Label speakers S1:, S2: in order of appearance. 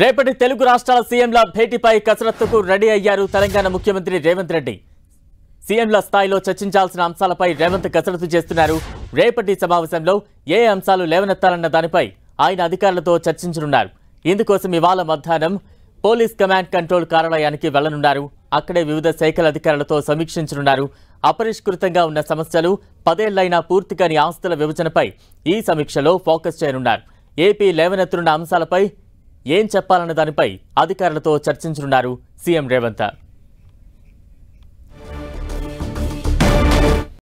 S1: రేపటి తెలుగు రాష్ట్రాల సీఎంల భేటీపై కసరత్తుకు రెడీ అయ్యారు తెలంగాణ ముఖ్యమంత్రి రేవంత్ రెడ్డి సీఎంల స్థాయిలో చర్చించాల్సిన అంశాలపై రేవంత్ కసరత్తు చేస్తున్నారు రేపటి సమావేశంలో ఏ అంశాలు లేవనెత్తాలన్న దానిపై ఆయన అధికారులతో చర్చించనున్నారు ఇందుకోసం ఇవాళ మధ్యాహ్నం పోలీస్ కమాండ్ కంట్రోల్ కార్యాలయానికి వెళ్లనున్నారు అక్కడే వివిధ శాఖల అధికారులతో సమీక్షించనున్నారు అపరిష్కృతంగా ఉన్న సమస్యలు పదేళ్లైనా పూర్తి కాని ఆస్తుల విభజనపై ఈ సమీక్షలో ఫోకస్ చేయనున్నారు ఏపీ లేవనెత్తున్న అంశాలపై ఏం చెప్పాలన్న దానిపై అధికారులతో చర్చించనున్నారు సీఎం రేవంత్